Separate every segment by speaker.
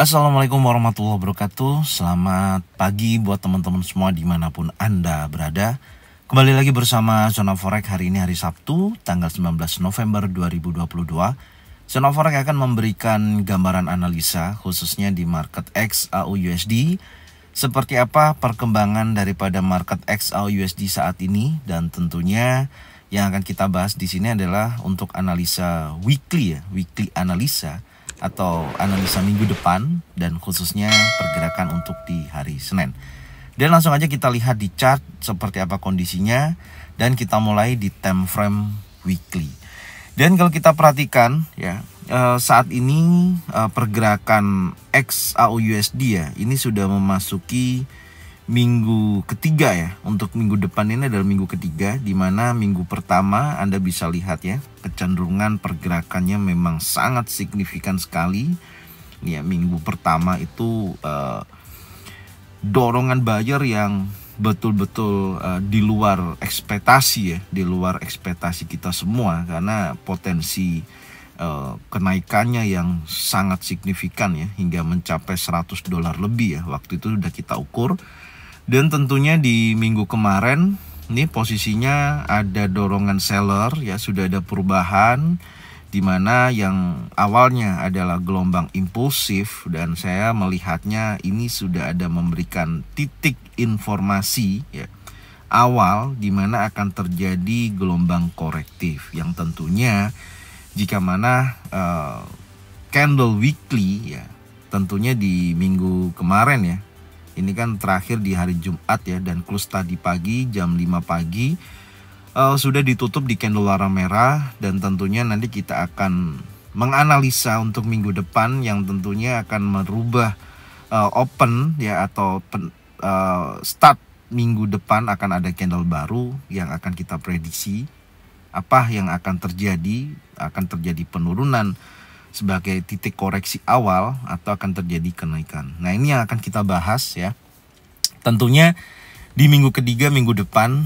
Speaker 1: Assalamualaikum warahmatullahi wabarakatuh Selamat pagi buat teman-teman semua dimanapun Anda berada Kembali lagi bersama Zona Forex hari ini hari Sabtu tanggal 19 November 2022 Zona Forex akan memberikan gambaran analisa khususnya di market XAUUSD Seperti apa perkembangan daripada market XAUUSD saat ini Dan tentunya yang akan kita bahas di sini adalah untuk analisa weekly ya Weekly analisa atau analisa minggu depan dan khususnya pergerakan untuk di hari Senin. Dan langsung aja kita lihat di chart seperti apa kondisinya dan kita mulai di time frame weekly. Dan kalau kita perhatikan ya eh, saat ini eh, pergerakan XAUUSD ya ini sudah memasuki minggu ketiga ya. Untuk minggu depan ini adalah minggu ketiga di mana minggu pertama Anda bisa lihat ya, kecenderungan pergerakannya memang sangat signifikan sekali. Ya, minggu pertama itu uh, dorongan buyer yang betul-betul uh, di luar ekspektasi ya, di luar ekspektasi kita semua karena potensi eh, kenaikannya yang sangat signifikan ya hingga mencapai 100 dolar lebih ya. Waktu itu sudah kita ukur dan tentunya di minggu kemarin ini posisinya ada dorongan seller ya sudah ada perubahan di mana yang awalnya adalah gelombang impulsif dan saya melihatnya ini sudah ada memberikan titik informasi ya awal di mana akan terjadi gelombang korektif yang tentunya jika mana uh, candle weekly ya tentunya di minggu kemarin ya ini kan terakhir di hari Jumat ya dan close tadi pagi jam 5 pagi uh, sudah ditutup di candle warna merah dan tentunya nanti kita akan menganalisa untuk minggu depan yang tentunya akan merubah uh, open ya atau pen, uh, start minggu depan akan ada candle baru yang akan kita prediksi apa yang akan terjadi akan terjadi penurunan sebagai titik koreksi awal atau akan terjadi kenaikan. Nah, ini yang akan kita bahas ya. Tentunya di minggu ketiga minggu depan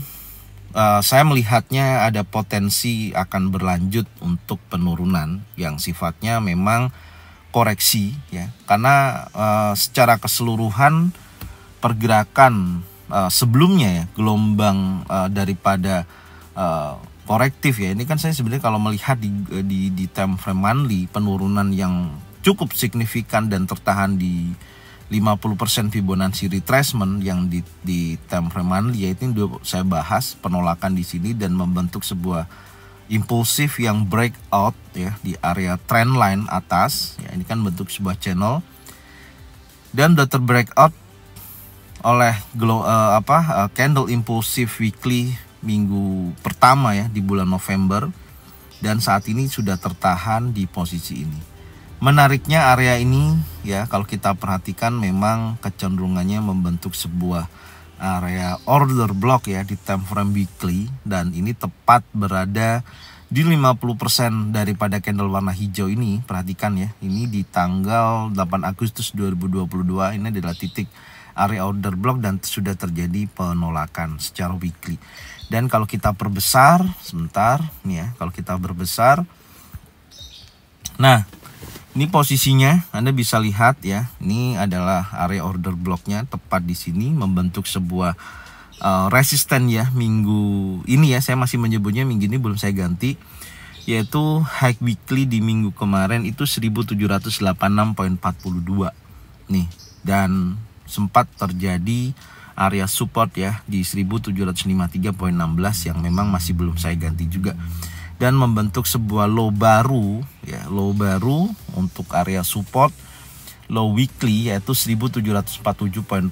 Speaker 1: uh, saya melihatnya ada potensi akan berlanjut untuk penurunan yang sifatnya memang koreksi ya. Karena uh, secara keseluruhan pergerakan uh, sebelumnya ya gelombang uh, daripada korektif ya. Ini kan saya sebenarnya kalau melihat di di di time frame monthly penurunan yang cukup signifikan dan tertahan di 50% Fibonacci retracement yang di, di time frame monthly yaitu saya bahas penolakan di sini dan membentuk sebuah impulsif yang breakout ya di area trend line atas ya ini kan bentuk sebuah channel dan sudah terbreakout oleh glow uh, eh, apa uh, candle impulsif weekly minggu pertama ya di bulan November dan saat ini sudah tertahan di posisi ini. Menariknya area ini ya kalau kita perhatikan memang kecenderungannya membentuk sebuah area order block ya di time frame weekly dan ini tepat berada di 50% daripada candle warna hijau ini perhatikan ya ini di tanggal 8 Agustus 2022 ini adalah titik area order block dan sudah terjadi penolakan secara weekly dan kalau kita perbesar, sebentar nih ya, kalau kita berbesar. Nah, ini posisinya Anda bisa lihat ya. Ini adalah area order blocknya tepat di sini membentuk sebuah uh, resisten ya minggu ini ya. Saya masih menyebutnya minggu ini belum saya ganti yaitu high weekly di minggu kemarin itu 1786.42. Nih, dan sempat terjadi area support ya di 1753.16 yang memang masih belum saya ganti juga dan membentuk sebuah low baru ya low baru untuk area support low weekly yaitu 1747.41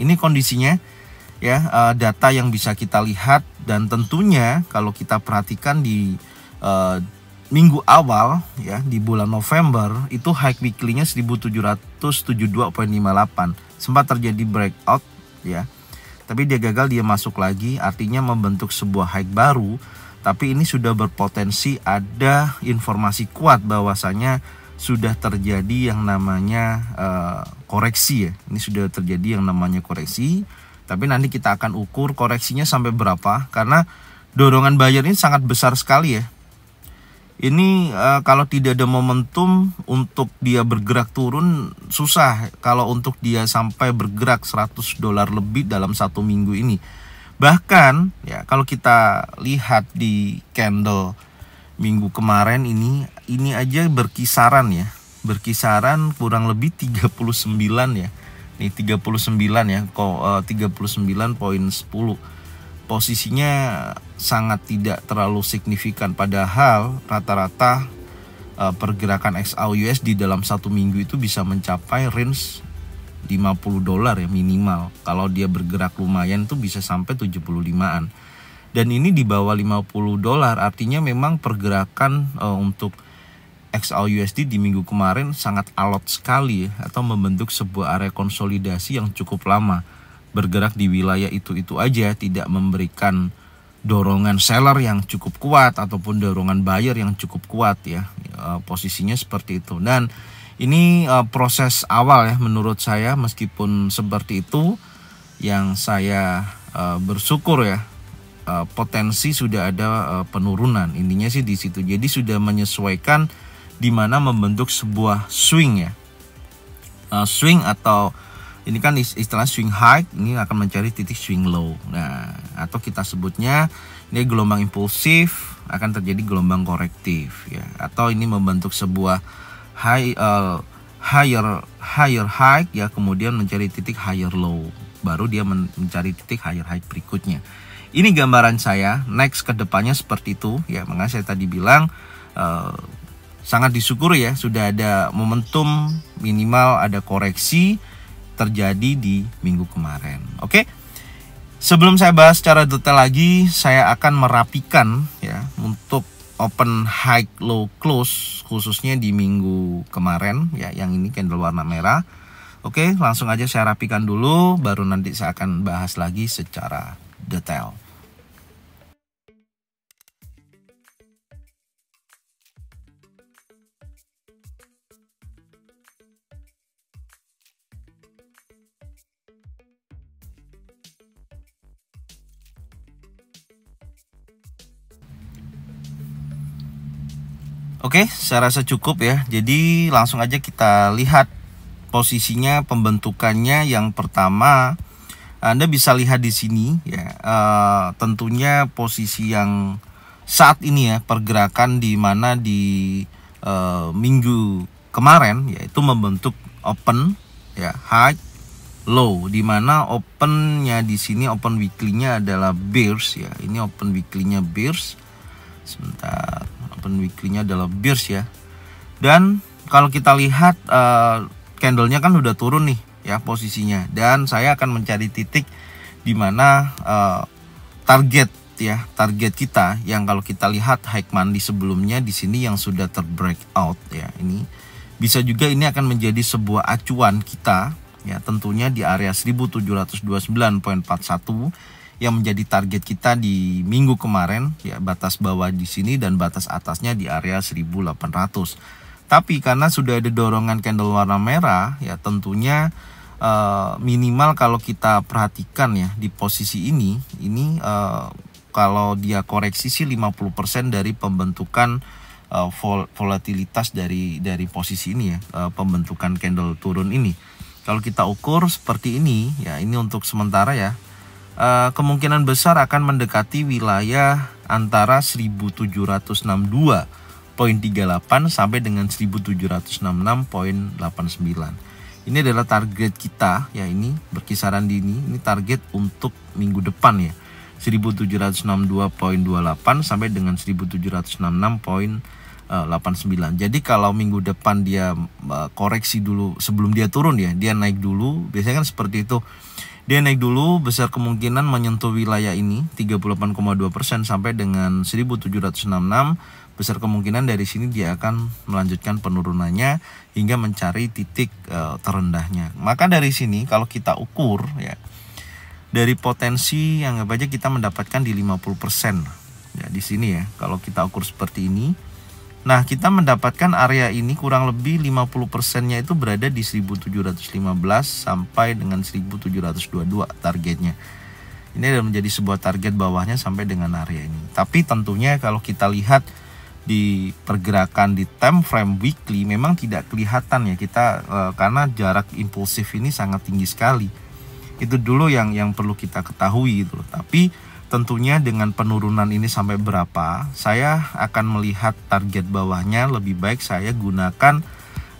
Speaker 1: ini kondisinya ya eh, data yang bisa kita lihat dan tentunya kalau kita perhatikan di uh, minggu awal ya di bulan November itu high weekly-nya 1772.58 sempat terjadi breakout ya. Tapi dia gagal dia masuk lagi artinya membentuk sebuah high baru tapi ini sudah berpotensi ada informasi kuat bahwasanya sudah terjadi yang namanya uh, koreksi ya. Ini sudah terjadi yang namanya koreksi. Tapi nanti kita akan ukur koreksinya sampai berapa karena dorongan buyer ini sangat besar sekali ya ini uh, kalau tidak ada momentum untuk dia bergerak turun susah kalau untuk dia sampai bergerak 100 dolar lebih dalam satu minggu ini bahkan ya kalau kita lihat di candle minggu kemarin ini ini aja berkisaran ya berkisaran kurang lebih 39 ya nih 39 ya kok 39.10 eh, posisinya sangat tidak terlalu signifikan padahal rata-rata uh, pergerakan XAUUS di dalam satu minggu itu bisa mencapai range 50 dolar ya minimal kalau dia bergerak lumayan tuh bisa sampai 75an dan ini di bawah 50 dolar artinya memang pergerakan uh, untuk XAUUSD di minggu kemarin sangat alot sekali ya, atau membentuk sebuah area konsolidasi yang cukup lama bergerak di wilayah itu-itu aja, tidak memberikan dorongan seller yang cukup kuat ataupun dorongan buyer yang cukup kuat ya. Eh, posisinya seperti itu. Dan ini eh, proses awal ya menurut saya meskipun seperti itu yang saya eh, bersyukur ya potensi sudah ada penurunan. Intinya sih di situ. Jadi sudah menyesuaikan di mana membentuk sebuah swing ya. swing atau ini kan istilah swing high ini akan mencari titik swing low nah atau kita sebutnya ini gelombang impulsif akan terjadi gelombang korektif ya atau ini membentuk sebuah high uh, higher higher high ya kemudian mencari titik higher low baru dia mencari titik higher high berikutnya ini gambaran saya next kedepannya seperti itu ya Mengapa saya tadi bilang uh, sangat disyukuri ya sudah ada momentum minimal ada koreksi terjadi di minggu kemarin. Oke. Sebelum saya bahas secara detail lagi, saya akan merapikan ya untuk open high low close khususnya di minggu kemarin ya yang ini candle warna merah. Oke, langsung aja saya rapikan dulu baru nanti saya akan bahas lagi secara detail. Oke, saya rasa cukup ya. Jadi langsung aja kita lihat posisinya, pembentukannya. Yang pertama, Anda bisa lihat di sini ya. E, tentunya posisi yang saat ini ya pergerakan di mana di e, minggu kemarin yaitu membentuk open ya high low di mana opennya di sini open weekly-nya adalah bears ya. Ini open weekly-nya bears. Sebentar open weekly-nya adalah bears ya. Dan kalau kita lihat uh, candle-nya kan udah turun nih ya posisinya dan saya akan mencari titik di mana uh, target ya target kita yang kalau kita lihat high di sebelumnya di sini yang sudah terbreak out ya ini bisa juga ini akan menjadi sebuah acuan kita ya tentunya di area 1729.41 yang menjadi target kita di minggu kemarin ya batas bawah di sini dan batas atasnya di area 1800 tapi karena sudah ada dorongan candle warna merah ya tentunya uh, minimal kalau kita perhatikan ya di posisi ini ini uh, kalau dia koreksi sih 50% dari pembentukan uh, volatilitas dari dari posisi ini ya uh, pembentukan candle turun ini kalau kita ukur seperti ini ya ini untuk sementara ya Eh, kemungkinan besar akan mendekati wilayah antara 1762.38 sampai dengan 1766.89. Ini adalah target kita ya ini berkisaran di ini. Ini target untuk minggu depan ya. 1762.28 sampai dengan 1766.89. Jadi kalau minggu depan dia eh, koreksi dulu sebelum dia turun ya, dia naik dulu. Biasanya kan seperti itu dia naik dulu besar kemungkinan menyentuh wilayah ini 38,2% sampai dengan 1766 besar kemungkinan dari sini dia akan melanjutkan penurunannya hingga mencari titik e, terendahnya. Maka dari sini kalau kita ukur ya dari potensi yang apa aja kita mendapatkan di 50%. Ya di sini ya kalau kita ukur seperti ini Nah, kita mendapatkan area ini kurang lebih 50%-nya itu berada di 1715 sampai dengan 1722 targetnya. Ini adalah menjadi sebuah target bawahnya sampai dengan area ini. Tapi tentunya kalau kita lihat di pergerakan di time frame weekly memang tidak kelihatan ya kita eh, karena jarak impulsif ini sangat tinggi sekali. Itu dulu yang yang perlu kita ketahui gitu loh. Tapi Tentunya dengan penurunan ini sampai berapa, saya akan melihat target bawahnya lebih baik saya gunakan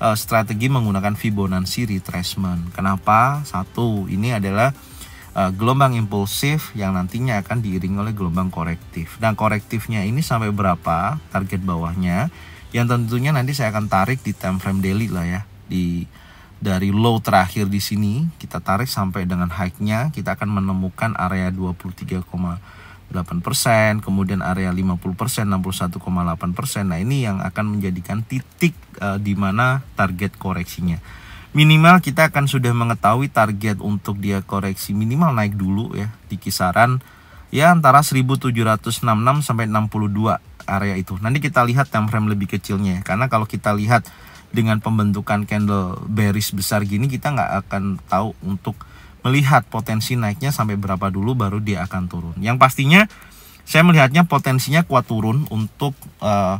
Speaker 1: uh, strategi menggunakan Fibonacci retracement. Kenapa? Satu, ini adalah uh, gelombang impulsif yang nantinya akan diiringi oleh gelombang korektif. Dan korektifnya ini sampai berapa target bawahnya, yang tentunya nanti saya akan tarik di time frame daily lah ya, di dari low terakhir di sini kita tarik sampai dengan high-nya kita akan menemukan area 23,8 kemudian area 50 persen 61,8 persen nah ini yang akan menjadikan titik uh, di mana target koreksinya minimal kita akan sudah mengetahui target untuk dia koreksi minimal naik dulu ya di kisaran ya antara 1766 sampai 62 area itu nanti kita lihat time frame lebih kecilnya ya, karena kalau kita lihat dengan pembentukan candle bearish besar gini kita nggak akan tahu untuk melihat potensi naiknya sampai berapa dulu baru dia akan turun. Yang pastinya saya melihatnya potensinya kuat turun untuk uh,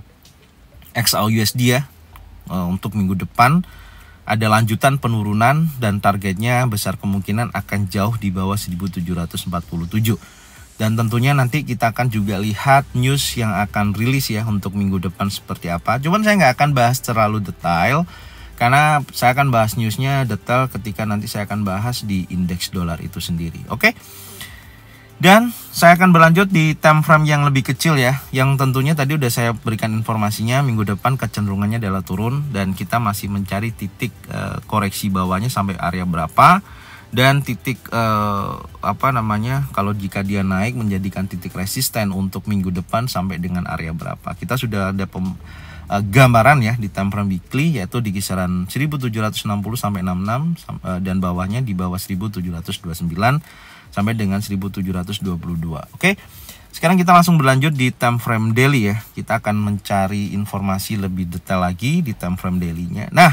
Speaker 1: ya uh, untuk minggu depan ada lanjutan penurunan dan targetnya besar kemungkinan akan jauh di bawah 1747. Dan tentunya nanti kita akan juga lihat news yang akan rilis ya untuk minggu depan seperti apa. Cuman saya nggak akan bahas terlalu detail karena saya akan bahas newsnya detail ketika nanti saya akan bahas di indeks dolar itu sendiri. Oke. Dan saya akan berlanjut di time frame yang lebih kecil ya, yang tentunya tadi udah saya berikan informasinya minggu depan kecenderungannya adalah turun dan kita masih mencari titik e, koreksi bawahnya sampai area berapa dan titik eh, apa namanya kalau jika dia naik menjadikan titik resisten untuk minggu depan sampai dengan area berapa kita sudah ada pem, eh, gambaran ya di time frame weekly yaitu di kisaran 1760 sampai 66 eh, dan bawahnya di bawah 1729 sampai dengan 1722 oke sekarang kita langsung berlanjut di time frame daily ya kita akan mencari informasi lebih detail lagi di time frame dailynya nah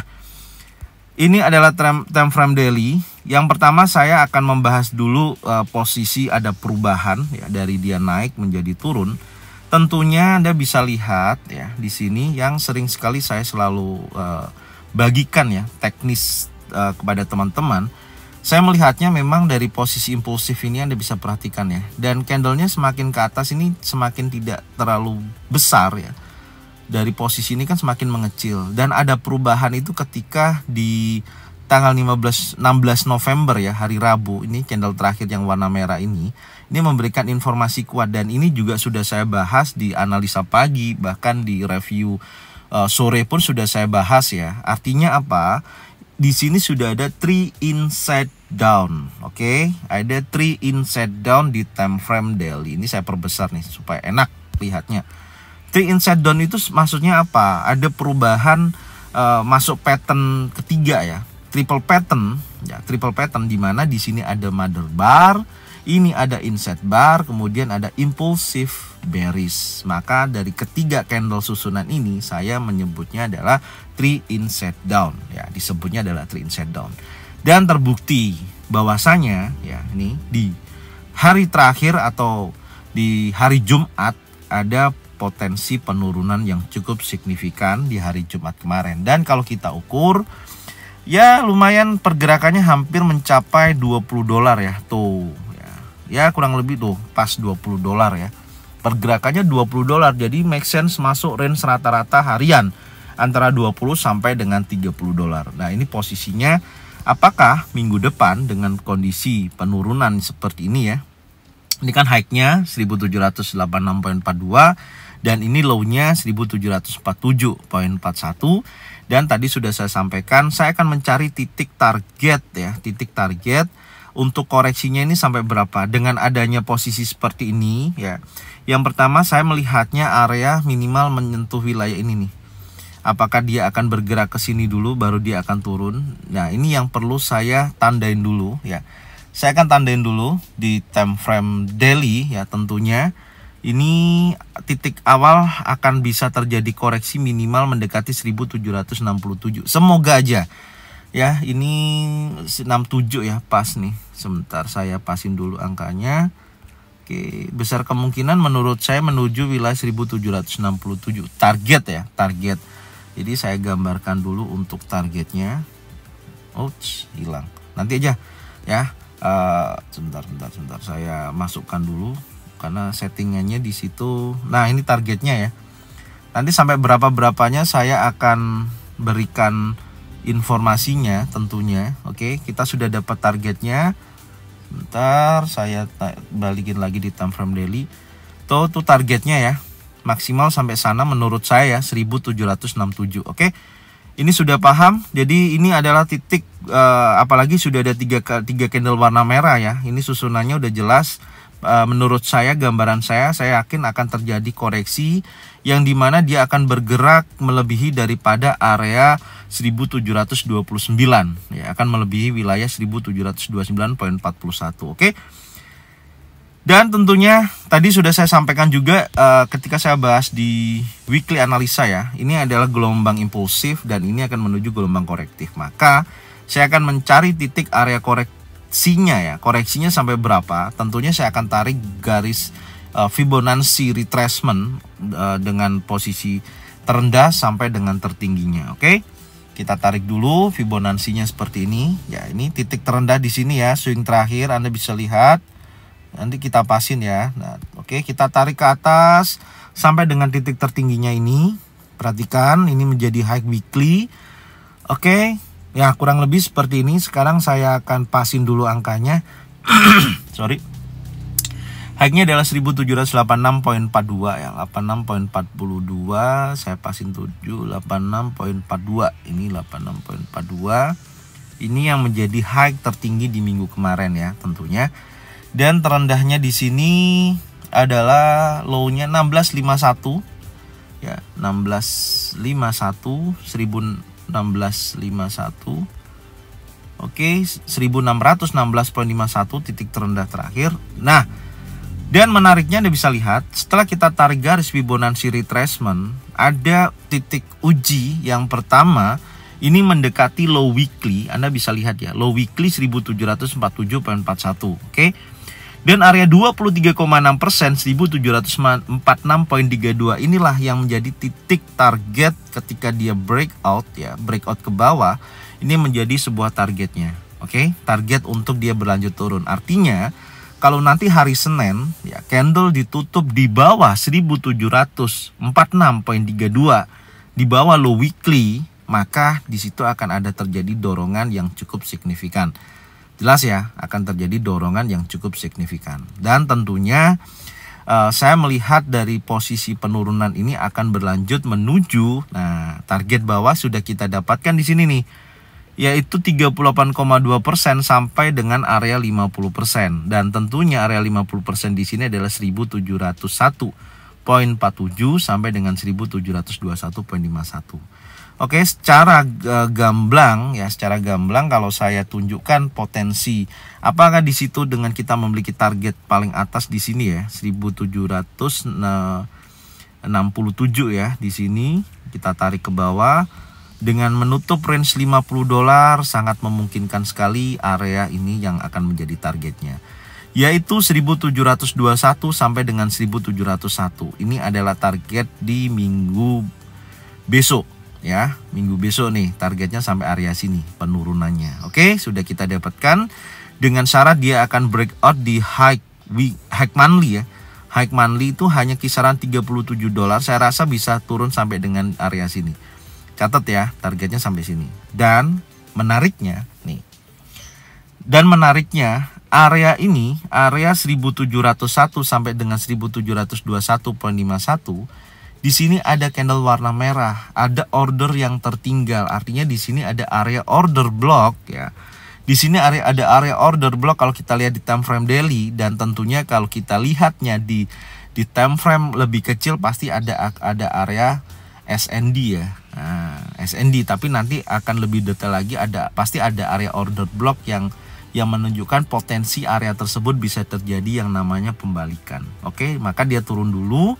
Speaker 1: ini adalah time, frame daily. Yang pertama saya akan membahas dulu uh, posisi ada perubahan ya dari dia naik menjadi turun. Tentunya Anda bisa lihat ya di sini yang sering sekali saya selalu uh, bagikan ya teknis uh, kepada teman-teman. Saya melihatnya memang dari posisi impulsif ini Anda bisa perhatikan ya. Dan candlenya semakin ke atas ini semakin tidak terlalu besar ya dari posisi ini kan semakin mengecil dan ada perubahan itu ketika di tanggal 15 16 November ya hari Rabu ini candle terakhir yang warna merah ini ini memberikan informasi kuat dan ini juga sudah saya bahas di analisa pagi bahkan di review eh, sore pun sudah saya bahas ya artinya apa di sini sudah ada three inside down oke okay? ada three inside down di time frame daily ini saya perbesar nih supaya enak lihatnya three inside down itu maksudnya apa ada perubahan uh, masuk pattern ketiga ya triple pattern ya triple pattern di mana di sini ada mother bar ini ada inset bar kemudian ada impulsive bearish maka dari ketiga candle susunan ini saya menyebutnya adalah three inset down ya disebutnya adalah three inset down dan terbukti bahwasanya ya ini di hari terakhir atau di hari Jumat ada potensi penurunan yang cukup signifikan di hari Jumat kemarin. Dan kalau kita ukur, ya lumayan pergerakannya hampir mencapai 20 dolar ya. Tuh, ya, ya. kurang lebih tuh pas 20 dolar ya. Pergerakannya 20 dolar, jadi make sense masuk range rata-rata harian antara 20 sampai dengan 30 dolar. Nah, ini posisinya apakah minggu depan dengan kondisi penurunan seperti ini ya. Ini kan high-nya 1786.42 dan ini low-nya 1747.41 dan tadi sudah saya sampaikan saya akan mencari titik target ya titik target untuk koreksinya ini sampai berapa dengan adanya posisi seperti ini ya yang pertama saya melihatnya area minimal menyentuh wilayah ini nih apakah dia akan bergerak ke sini dulu baru dia akan turun nah ini yang perlu saya tandain dulu ya saya akan tandain dulu di time frame daily ya tentunya ini titik awal akan bisa terjadi koreksi minimal mendekati 1767. Semoga aja. Ya, ini 67 ya, pas nih. Sebentar saya pasin dulu angkanya. Oke, besar kemungkinan menurut saya menuju wilayah 1767. Target ya, target. Jadi saya gambarkan dulu untuk targetnya. Ouch, hilang. Nanti aja ya. Uh, sebentar, sebentar, sebentar. Saya masukkan dulu karena settingannya di situ nah ini targetnya ya nanti sampai berapa berapanya saya akan berikan informasinya tentunya oke kita sudah dapat targetnya ntar saya balikin lagi di time frame daily tuh tuh targetnya ya maksimal sampai sana menurut saya 1767 ya, oke ini sudah paham jadi ini adalah titik uh, apalagi sudah ada tiga tiga candle warna merah ya ini susunannya udah jelas Eh, menurut saya gambaran saya saya yakin akan terjadi koreksi yang dimana dia akan bergerak melebihi daripada area 1729 ya akan melebihi wilayah 1729.41 oke dan tentunya tadi sudah saya sampaikan juga uh, ketika saya bahas di weekly analisa ya ini adalah gelombang impulsif dan ini akan menuju gelombang korektif maka saya akan mencari titik area korektif koreksinya ya koreksinya sampai berapa tentunya saya akan tarik garis uh, Fibonacci retracement uh, eh, dengan posisi terendah sampai dengan tertingginya oke okay? kita tarik dulu Fibonacci-nya seperti ini. Ya, ini titik terendah di sini ya, swing terakhir Anda bisa lihat. Nanti kita pasin ya. Nah, oke, okay, kita tarik ke atas sampai dengan titik tertingginya ini. Perhatikan, ini menjadi high weekly. Oke, okay, Ya, kurang lebih seperti ini. Sekarang saya akan pasin dulu angkanya. Sorry. high adalah 1786.42 ya, 86.42 saya pasin 786.42 Ini 86.42. Ini yang menjadi high tertinggi di minggu kemarin ya, tentunya. Dan terendahnya di sini adalah low-nya 1651 ya, 1651 1000 1651 Oke 1616.51 titik terendah terakhir Nah dan menariknya Anda bisa lihat setelah kita tarik garis Fibonacci retracement ada titik uji yang pertama ini mendekati low weekly Anda bisa lihat ya low weekly 1747.41 Oke dan area 23,6 persen 1746.32 inilah yang menjadi titik target ketika dia breakout ya, breakout ke bawah. Ini menjadi sebuah targetnya. Oke, okay? target untuk dia berlanjut turun. Artinya kalau nanti hari Senin ya candle ditutup di bawah 1746.32 di bawah low weekly maka di situ akan ada terjadi dorongan yang cukup signifikan. Jelas ya, akan terjadi dorongan yang cukup signifikan. Dan tentunya uh, saya melihat dari posisi penurunan ini akan berlanjut menuju nah target bawah sudah kita dapatkan di sini nih yaitu 38,2% sampai dengan area 50% dan tentunya area 50% di sini adalah poin 1701 47 sampai dengan poin 1721.51. Oke, secara e, gamblang ya, secara gamblang kalau saya tunjukkan potensi apakah di situ dengan kita memiliki target paling atas di sini ya, 1767 e, ya di sini kita tarik ke bawah dengan menutup range 50 dolar sangat memungkinkan sekali area ini yang akan menjadi targetnya yaitu 1721 sampai dengan 1701. Ini adalah target di minggu besok ya minggu besok nih targetnya sampai area sini penurunannya oke okay? sudah kita dapatkan dengan syarat dia akan breakout di high week high monthly ya high monthly itu hanya kisaran 37 dolar saya rasa bisa turun sampai dengan area sini catat ya targetnya sampai sini dan menariknya nih dan menariknya area ini area 1701 sampai dengan 1721.51 di sini ada candle warna merah, ada order yang tertinggal. Artinya di sini ada area order block ya. Di sini area ada area order block kalau kita lihat di time frame daily dan tentunya kalau kita lihatnya di di time frame lebih kecil pasti ada ada area SND ya. Nah, SND tapi nanti akan lebih detail lagi ada pasti ada area order block yang yang menunjukkan potensi area tersebut bisa terjadi yang namanya pembalikan. Oke, maka dia turun dulu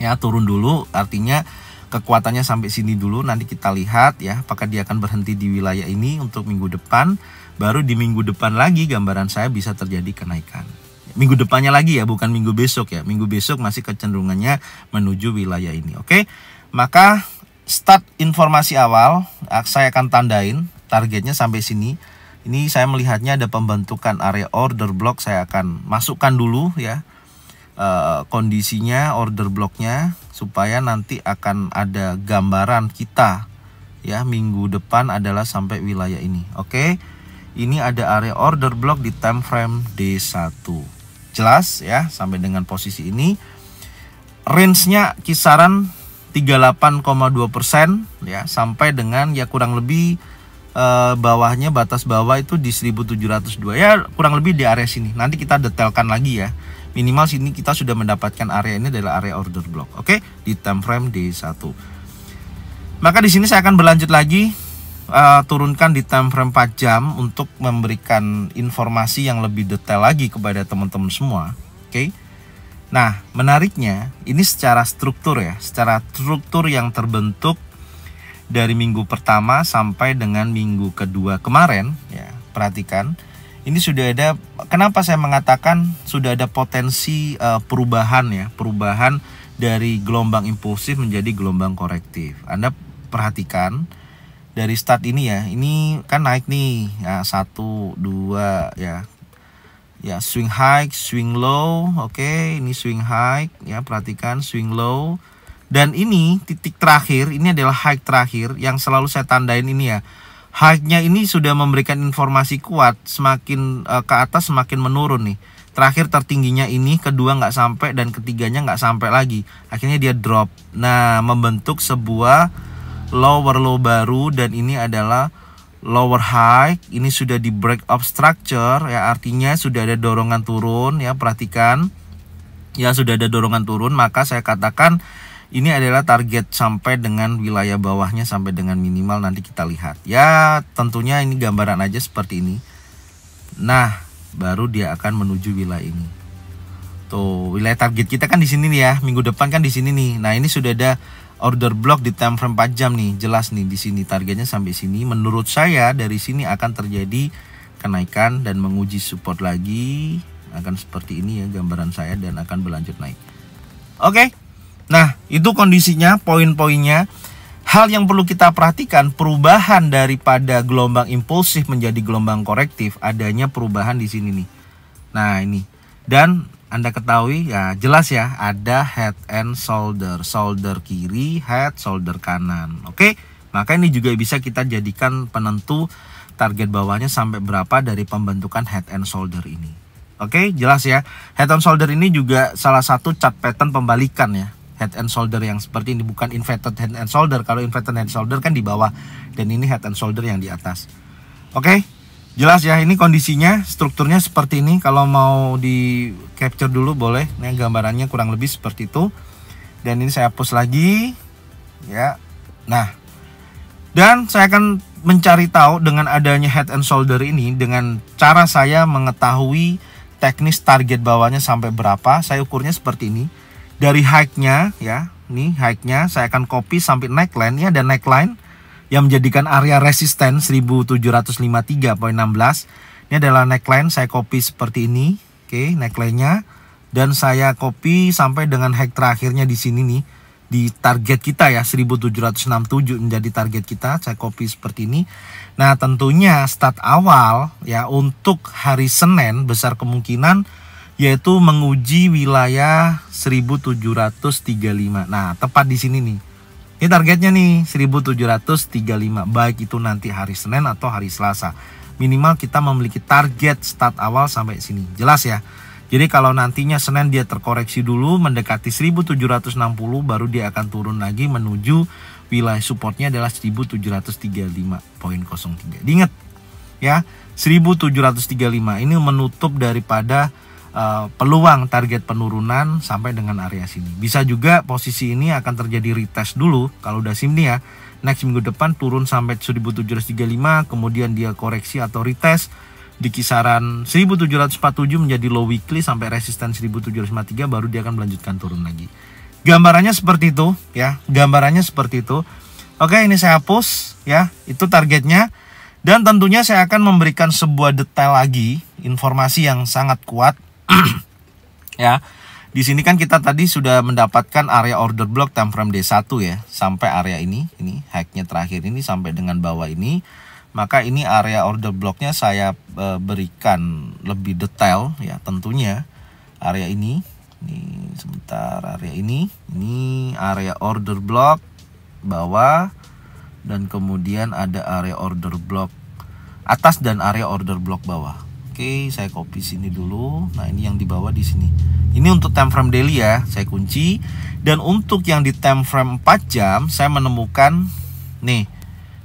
Speaker 1: ya turun dulu artinya kekuatannya sampai sini dulu nanti kita lihat ya apakah dia akan berhenti di wilayah ini untuk minggu depan baru di minggu depan lagi gambaran saya bisa terjadi kenaikan minggu depannya lagi ya bukan minggu besok ya minggu besok masih kecenderungannya menuju wilayah ini oke maka start informasi awal ah, saya akan tandain targetnya sampai sini ini saya melihatnya ada pembentukan area order block saya akan masukkan dulu ya Eh, kondisinya order blocknya supaya nanti akan ada gambaran kita ya minggu depan adalah sampai wilayah ini oke okay? ini ada area order block di time frame D1 jelas ya sampai dengan posisi ini range-nya kisaran 38,2% ya sampai dengan ya kurang lebih e, bawahnya batas bawah itu di 1702 ya kurang lebih di area sini nanti kita detailkan lagi ya minimal sini kita sudah mendapatkan area ini adalah area order block oke okay? di time frame D1 maka di sini saya akan berlanjut lagi uh, turunkan di time frame 4 jam untuk memberikan informasi yang lebih detail lagi kepada teman-teman semua oke okay? Nah, menariknya ini secara struktur ya, secara struktur yang terbentuk dari minggu pertama sampai dengan minggu kedua kemarin ya. Perhatikan ini sudah ada kenapa saya mengatakan sudah ada potensi uh, perubahan ya perubahan dari gelombang impulsif menjadi gelombang korektif Anda perhatikan dari start ini ya ini kan naik nih ya satu dua ya ya swing high swing low oke okay. ini swing high ya perhatikan swing low dan ini titik terakhir ini adalah high terakhir yang selalu saya tandain ini ya hanya ini sudah memberikan informasi kuat, semakin uh, ke atas semakin menurun nih. Terakhir tertingginya ini, kedua nggak sampai dan ketiganya nggak sampai lagi. Akhirnya dia drop. Nah, membentuk sebuah lower low baru dan ini adalah lower high. Ini sudah di break up structure ya, artinya sudah ada dorongan turun ya, perhatikan. Ya, sudah ada dorongan turun, maka saya katakan ini adalah target sampai dengan wilayah bawahnya sampai dengan minimal nanti kita lihat. Ya, tentunya ini gambaran aja seperti ini. Nah, baru dia akan menuju wilayah ini. Tuh, wilayah target kita kan di sini nih ya. Minggu depan kan di sini nih. Nah, ini sudah ada order block di time frame 4 jam nih. Jelas nih di sini targetnya sampai sini. Menurut saya dari sini akan terjadi kenaikan dan menguji support lagi akan seperti ini ya gambaran saya dan akan berlanjut naik. Oke, okay, Nah, itu kondisinya, poin-poinnya. Hal yang perlu kita perhatikan, perubahan daripada gelombang impulsif menjadi gelombang korektif, adanya perubahan di sini nih. Nah, ini. Dan Anda ketahui ya, jelas ya, ada head and shoulder, shoulder kiri, head, shoulder kanan. Oke. Maka ini juga bisa kita jadikan penentu target bawahnya sampai berapa dari pembentukan head and shoulder ini. Oke, jelas ya. Head and shoulder ini juga salah satu cat pattern pembalikan ya head and shoulder yang seperti ini bukan inverted head and shoulder kalau inverted head and shoulder kan di bawah dan ini head and shoulder yang di atas oke okay? jelas ya ini kondisinya strukturnya seperti ini kalau mau di capture dulu boleh ini gambarannya kurang lebih seperti itu dan ini saya hapus lagi ya nah dan saya akan mencari tahu dengan adanya head and shoulder ini dengan cara saya mengetahui teknis target bawahnya sampai berapa saya ukurnya seperti ini dari hike-nya ya nih hike-nya saya akan copy sampai neckline ya dan neckline yang menjadikan area resisten 1753.16 ini adalah neckline saya copy seperti ini oke neckline-nya dan saya copy sampai dengan hike terakhirnya di sini nih di target kita ya 1767 menjadi target kita saya copy seperti ini nah tentunya start awal ya untuk hari Senin besar kemungkinan yaitu menguji wilayah 1735. Nah, tepat di sini nih. Ini targetnya nih 1735, baik itu nanti hari Senin atau hari Selasa. Minimal kita memiliki target start awal sampai sini. Jelas ya? Jadi kalau nantinya Senin dia terkoreksi dulu mendekati 1760 baru dia akan turun lagi menuju wilayah supportnya adalah 1735.03. Diingat ya, 1735 ini menutup daripada Eh, peluang target penurunan sampai dengan area sini. Bisa juga posisi ini akan terjadi retest dulu kalau udah sini ya. Next minggu depan turun sampai 1735, kemudian dia koreksi atau retest di kisaran 1747 menjadi low weekly sampai resisten 1753 baru dia akan melanjutkan turun lagi. Gambarannya seperti itu ya, gambarannya seperti itu. Oke, ini saya hapus ya, itu targetnya. Dan tentunya saya akan memberikan sebuah detail lagi, informasi yang sangat kuat ya. Di sini kan kita tadi sudah mendapatkan area order block time frame D1 ya sampai area ini, ini hacknya terakhir ini sampai dengan bawah ini. Maka ini area order blocknya saya e, berikan lebih detail ya tentunya area ini. Ini sebentar area ini, ini area order block bawah dan kemudian ada area order block atas dan area order block bawah. Oke, saya copy sini dulu. Nah, ini yang dibawa di sini. Ini untuk time frame daily ya, saya kunci. Dan untuk yang di time frame 4 jam, saya menemukan nih.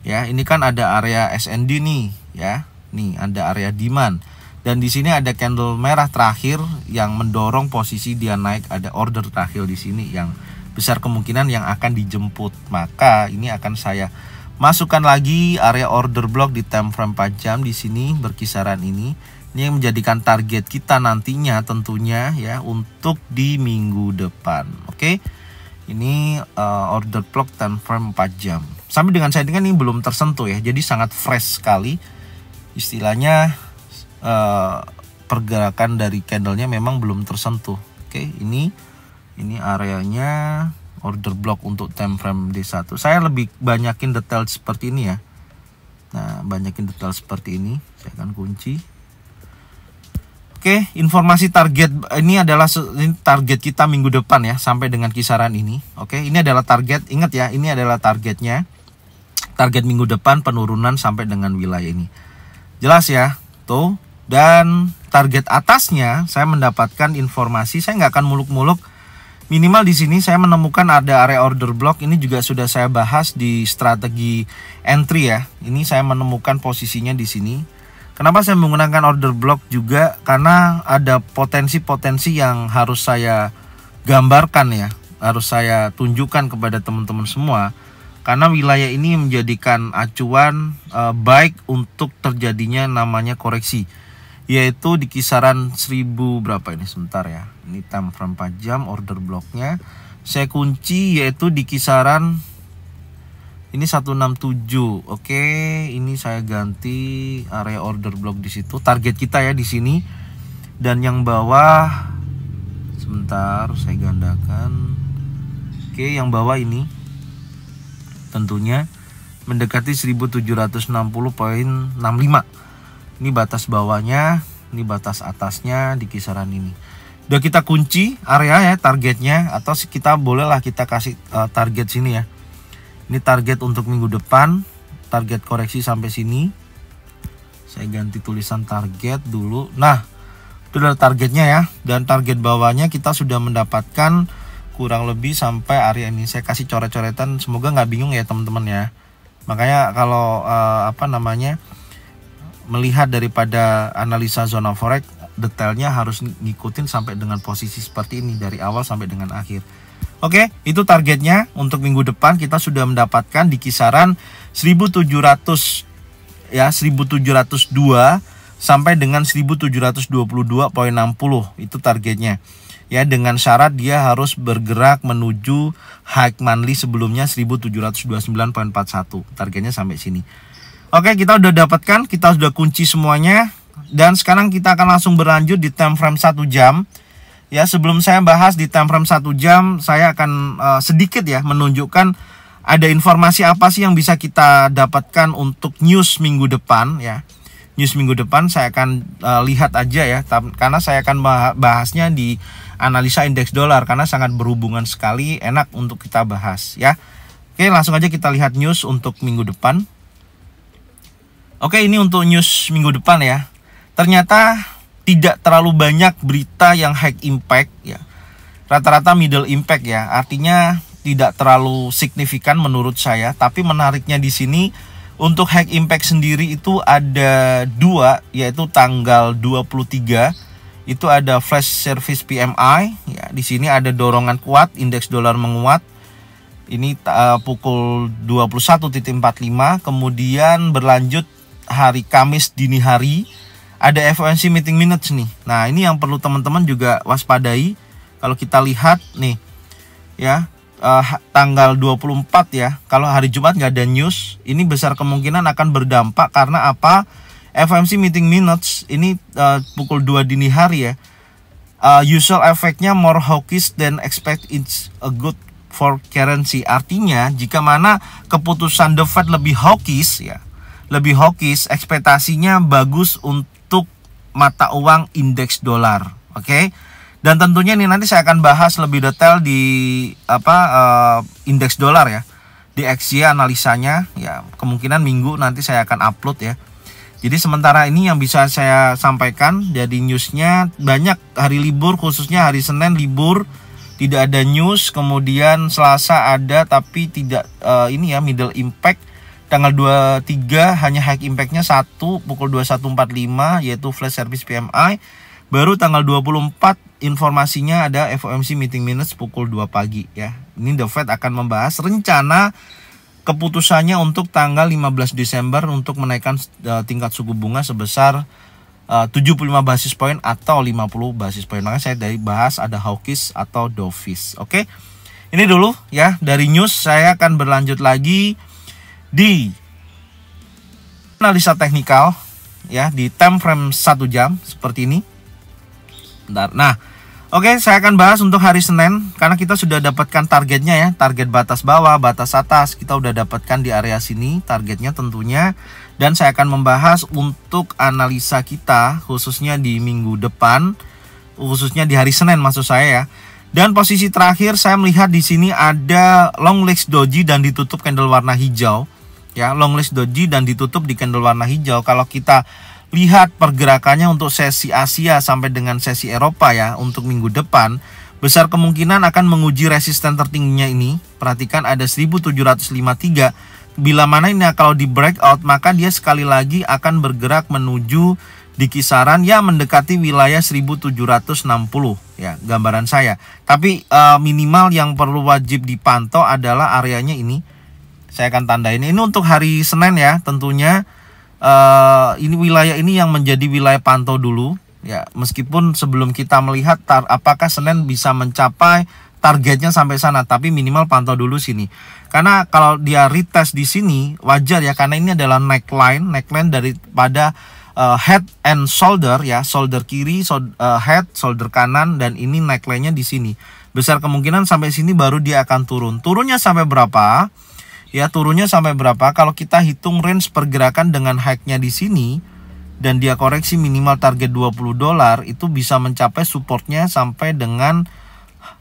Speaker 1: Ya, ini kan ada area SND nih, ya. Nih, ada area demand. Dan di sini ada candle merah terakhir yang mendorong posisi dia naik, ada order terakhir di sini yang besar kemungkinan yang akan dijemput. Maka ini akan saya masukkan lagi area order block di time frame 4 jam di sini berkisaran ini ini yang menjadikan target kita nantinya tentunya ya untuk di minggu depan. Oke. Ini uh, order block time frame 4 jam. Sampai dengan saya dengan ini belum tersentuh ya. Jadi sangat fresh sekali. Istilahnya uh, pergerakan dari candlenya memang belum tersentuh. Oke, ini ini areanya order block untuk time frame D1. Saya lebih banyakin detail seperti ini ya. Nah, banyakin detail seperti ini. Saya akan kunci Oke, informasi target ini adalah target kita minggu depan ya sampai dengan kisaran ini. Oke, ini adalah target. Ingat ya, ini adalah targetnya. Target minggu depan penurunan sampai dengan wilayah ini. Jelas ya, tuh. Dan target atasnya saya mendapatkan informasi saya nggak akan muluk-muluk minimal di sini saya menemukan ada area order block ini juga sudah saya bahas di strategi entry ya ini saya menemukan posisinya di sini Kenapa saya menggunakan order block juga? Karena ada potensi-potensi yang harus saya gambarkan ya, harus saya tunjukkan kepada teman-teman semua. Karena wilayah ini menjadikan acuan e, baik untuk terjadinya namanya koreksi, yaitu di kisaran 1000 berapa ini sebentar ya. Ini time frame 4 jam order blocknya Saya kunci yaitu di kisaran ini 167 oke ini saya ganti area order block di situ target kita ya di sini dan yang bawah sebentar saya gandakan oke yang bawah ini tentunya mendekati 1760.65 ini batas bawahnya ini batas atasnya di kisaran ini udah kita kunci area ya targetnya atau kita bolehlah kita kasih eh, target sini ya ini target untuk minggu depan target koreksi sampai sini saya ganti tulisan target dulu nah itu adalah targetnya ya dan target bawahnya kita sudah mendapatkan kurang lebih sampai area ini saya kasih coret-coretan semoga nggak bingung ya teman-teman ya makanya kalau eh, apa namanya melihat daripada analisa zona forex detailnya harus ngikutin sampai dengan posisi seperti ini dari awal sampai dengan akhir Oke, itu targetnya untuk minggu depan kita sudah mendapatkan di kisaran 1700 ya 1702 sampai dengan 1722.60 itu targetnya. Ya dengan syarat dia harus bergerak menuju high monthly sebelumnya 1729.41. Targetnya sampai sini. Oke, kita sudah dapatkan, kita sudah kunci semuanya dan sekarang kita akan langsung berlanjut di time frame 1 jam Ya, sebelum saya bahas di time frame 1 jam, saya akan uh, sedikit ya menunjukkan ada informasi apa sih yang bisa kita dapatkan untuk news minggu depan ya. News minggu depan saya akan uh, lihat aja ya karena saya akan bahasnya di analisa indeks dolar karena sangat berhubungan sekali, enak untuk kita bahas ya. Oke, langsung aja kita lihat news untuk minggu depan. Oke, ini untuk news minggu depan ya. Ternyata tidak terlalu banyak berita yang high impact ya. Rata-rata middle impact ya. Artinya tidak terlalu signifikan menurut saya, tapi menariknya di sini untuk high impact sendiri itu ada dua yaitu tanggal 23 itu ada flash service PMI ya di sini ada dorongan kuat indeks dolar menguat ini uh, pukul 21.45 kemudian berlanjut hari Kamis dini hari ada FOMC meeting minutes nih. Nah, ini yang perlu teman-teman juga waspadai. Kalau kita lihat nih, ya eh, tanggal 24 ya, kalau hari Jumat nggak ada news, ini besar kemungkinan akan berdampak karena apa? FOMC meeting minutes ini eh, pukul 2 dini hari ya. Uh, usual efeknya more hawkish than expect it's a good for currency. Artinya, jika mana keputusan The Fed lebih hawkish ya, lebih hawkish, ekspektasinya bagus untuk mata uang indeks dolar. Oke. Okay? Dan tentunya ini nanti saya akan bahas lebih detail di apa uh, indeks dolar ya. Di Exia analisanya ya kemungkinan minggu nanti saya akan upload ya. Jadi sementara ini yang bisa saya sampaikan jadi newsnya banyak hari libur khususnya hari Senin libur tidak ada news kemudian Selasa ada tapi tidak uh, ini ya middle impact Tanggal 23 hanya high impactnya 1 pukul 21.45 yaitu flash service PMI. Baru tanggal 24 informasinya ada FOMC meeting minutes pukul 2 pagi ya. Ini The Fed akan membahas rencana keputusannya untuk tanggal 15 Desember untuk menaikkan eh, tingkat suku bunga sebesar eh, uh, 75 basis point atau 50 basis point. Makanya saya dari bahas ada hawkish atau dovish. Oke. Okay? Ini dulu ya dari news saya akan berlanjut lagi di analisa teknikal ya di time frame satu jam seperti ini. Bentar. Nah, oke okay, saya akan bahas untuk hari Senin karena kita sudah dapatkan targetnya ya, target batas bawah, batas atas kita sudah dapatkan di area sini targetnya tentunya dan saya akan membahas untuk analisa kita khususnya di minggu depan khususnya di hari Senin maksud saya ya. Dan posisi terakhir saya melihat di sini ada long legs doji dan ditutup candle warna hijau ya long list doji dan ditutup di candle warna hijau kalau kita lihat pergerakannya untuk sesi Asia sampai dengan sesi Eropa ya untuk minggu depan besar kemungkinan akan menguji resisten tertingginya ini perhatikan ada 1753 bila mana ini kalau di breakout maka dia sekali lagi akan bergerak menuju di kisaran ya mendekati wilayah 1760 ya gambaran saya tapi eh, minimal yang perlu wajib dipantau adalah areanya ini saya akan tandain ini untuk hari Senin ya tentunya uh, ini wilayah ini yang menjadi wilayah pantau dulu ya meskipun sebelum kita melihat tar apakah Senin bisa mencapai targetnya sampai sana tapi minimal pantau dulu sini karena kalau dia retest di sini wajar ya karena ini adalah neckline neckline daripada uh, head and shoulder ya shoulder kiri so uh, eh, head shoulder kanan dan ini necklinenya di sini besar kemungkinan sampai sini baru dia akan turun turunnya sampai berapa ya turunnya sampai berapa kalau kita hitung range pergerakan dengan high-nya di sini dan dia koreksi minimal target 20 dolar itu bisa mencapai supportnya sampai dengan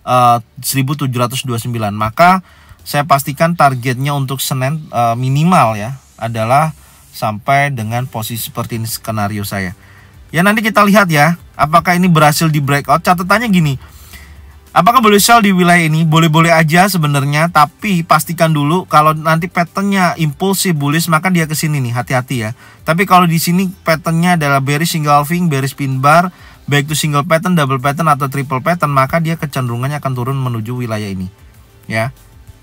Speaker 1: eh, uh, 1729 maka saya pastikan targetnya untuk Senin uh, minimal ya adalah sampai dengan posisi seperti ini skenario saya ya nanti kita lihat ya apakah ini berhasil di breakout catatannya gini Apakah boleh sell di wilayah ini? Boleh-boleh aja sebenarnya, tapi pastikan dulu kalau nanti patternnya impulsif bullish maka dia ke sini nih, hati-hati ya. Tapi kalau di sini patternnya adalah bearish single halving, bearish pin bar, baik itu single pattern, double pattern atau triple pattern, maka dia kecenderungannya akan turun menuju wilayah ini. Ya.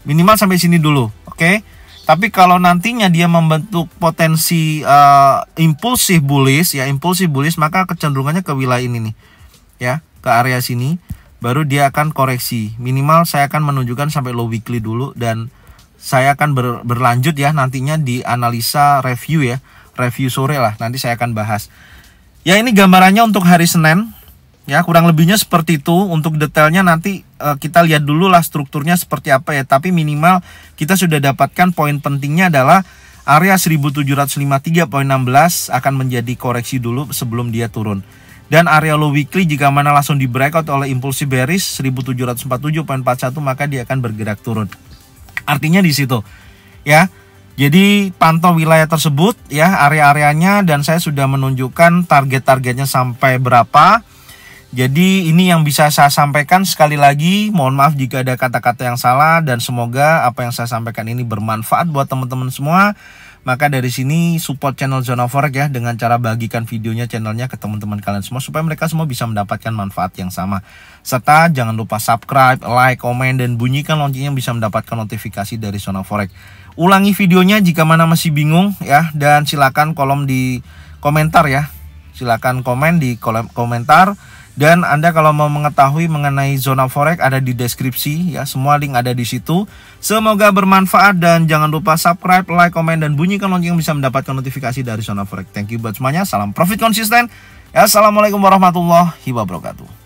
Speaker 1: Minimal sampai sini dulu, oke? Okay? Tapi kalau nantinya dia membentuk potensi uh, impulsif bullish ya, impulsif bullish maka kecenderungannya ke wilayah ini nih. Ya, ke area sini baru dia akan koreksi. Minimal saya akan menunjukkan sampai low weekly dulu dan saya akan ber, berlanjut ya nantinya di analisa review ya. Review sore lah nanti saya akan bahas. Ya ini gambarannya untuk hari Senin. Ya kurang lebihnya seperti itu. Untuk detailnya nanti e, kita lihat dulu lah strukturnya seperti apa ya. Tapi minimal kita sudah dapatkan poin pentingnya adalah area 1753.16 akan menjadi koreksi dulu sebelum dia turun dan area low Weekly jika mana langsung di breakout oleh impulsi bearish 1747.41 maka dia akan bergerak turun. Artinya di situ. Ya. Jadi pantau wilayah tersebut ya area-areanya dan saya sudah menunjukkan target-targetnya sampai berapa. Jadi ini yang bisa saya sampaikan sekali lagi mohon maaf jika ada kata-kata yang salah dan semoga apa yang saya sampaikan ini bermanfaat buat teman-teman semua. Maka dari sini support channel Zona Forex ya dengan cara bagikan videonya channelnya ke teman-teman kalian semua supaya mereka semua bisa mendapatkan manfaat yang sama. Serta jangan lupa subscribe, like, komen dan bunyikan loncengnya bisa mendapatkan notifikasi dari Zona Forex. Ulangi videonya jika mana masih bingung ya dan silakan kolom di komentar ya. Silakan komen di kolom komentar dan Anda kalau mau mengetahui mengenai zona forex ada di deskripsi ya, semua link ada di situ. Semoga bermanfaat dan jangan lupa subscribe, like, komen dan bunyikan lonceng bisa mendapatkan notifikasi dari zona forex. Thank you buat semuanya. Salam profit konsisten. Assalamualaikum warahmatullahi wabarakatuh.